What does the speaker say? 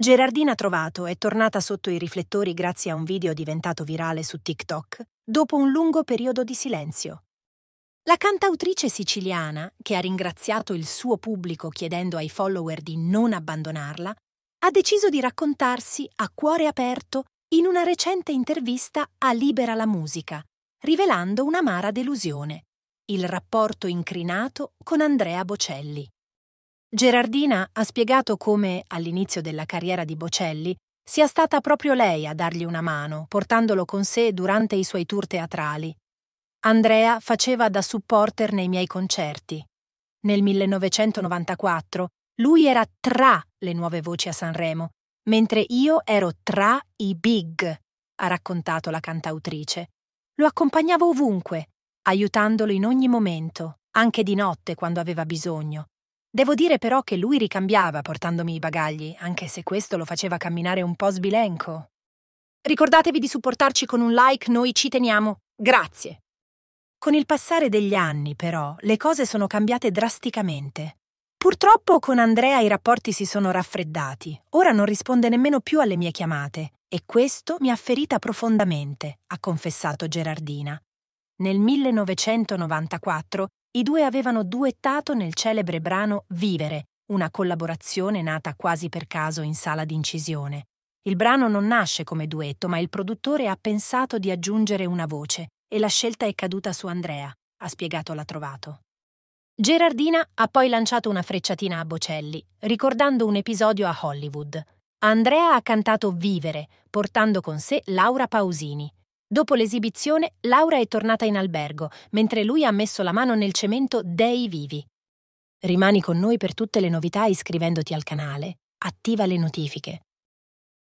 Gerardina Trovato è tornata sotto i riflettori grazie a un video diventato virale su TikTok dopo un lungo periodo di silenzio. La cantautrice siciliana, che ha ringraziato il suo pubblico chiedendo ai follower di non abbandonarla, ha deciso di raccontarsi a cuore aperto in una recente intervista a Libera la Musica, rivelando un'amara delusione, il rapporto incrinato con Andrea Bocelli. Gerardina ha spiegato come, all'inizio della carriera di Bocelli, sia stata proprio lei a dargli una mano, portandolo con sé durante i suoi tour teatrali. Andrea faceva da supporter nei miei concerti. Nel 1994 lui era tra le nuove voci a Sanremo, mentre io ero tra i big, ha raccontato la cantautrice. Lo accompagnavo ovunque, aiutandolo in ogni momento, anche di notte quando aveva bisogno, Devo dire però che lui ricambiava portandomi i bagagli, anche se questo lo faceva camminare un po' sbilenco. Ricordatevi di supportarci con un like, noi ci teniamo. Grazie. Con il passare degli anni, però, le cose sono cambiate drasticamente. Purtroppo con Andrea i rapporti si sono raffreddati. Ora non risponde nemmeno più alle mie chiamate e questo mi ha ferita profondamente, ha confessato Gerardina. Nel 1994 i due avevano duettato nel celebre brano Vivere, una collaborazione nata quasi per caso in sala d'incisione. Il brano non nasce come duetto, ma il produttore ha pensato di aggiungere una voce e la scelta è caduta su Andrea, ha spiegato la trovato. Gerardina ha poi lanciato una frecciatina a Bocelli, ricordando un episodio a Hollywood. Andrea ha cantato Vivere, portando con sé Laura Pausini, Dopo l'esibizione, Laura è tornata in albergo, mentre lui ha messo la mano nel cemento dei vivi. Rimani con noi per tutte le novità iscrivendoti al canale, attiva le notifiche